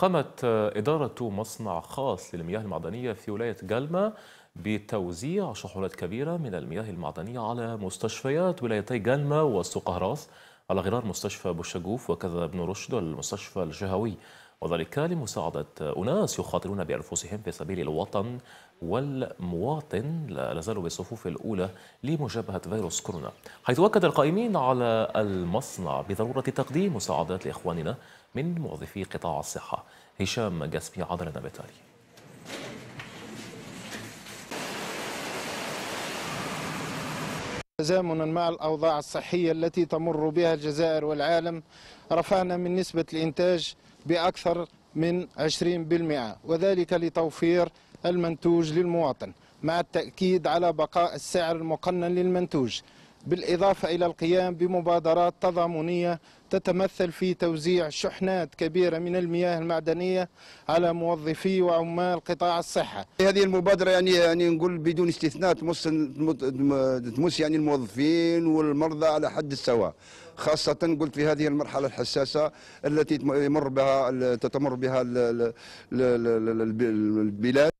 قامت إدارة مصنع خاص للمياه المعدنية في ولاية جلمة بتوزيع شحنات كبيرة من المياه المعدنية على مستشفيات ولايتي جلمة وسوق هراس على غرار مستشفى بوشاجوف وكذا ابن رشد والمستشفى الجهوي وذلك لمساعدة أناس يخاطرون بأنفسهم في سبيل الوطن والمواطن لا زالوا بالصفوف الأولى لمجابهة فيروس كورونا حيث أكد القائمين على المصنع بضرورة تقديم مساعدات لإخواننا من موظفي قطاع الصحة هشام جاسمي عدلنا بالتالي تزامنا مع الأوضاع الصحية التي تمر بها الجزائر والعالم رفعنا من نسبة الإنتاج بأكثر من 20% وذلك لتوفير المنتوج للمواطن مع التأكيد على بقاء السعر المقنن للمنتوج بالإضافة إلى القيام بمبادرات تضامنية تتمثل في توزيع شحنات كبيرة من المياه المعدنية على موظفي وعمال قطاع الصحة هذه المبادرة يعني يعني نقول بدون استثناء تمس تمس يعني الموظفين والمرضى على حد السواء خاصة قلت في هذه المرحلة الحساسة التي يمر بها تتمر بها البلاد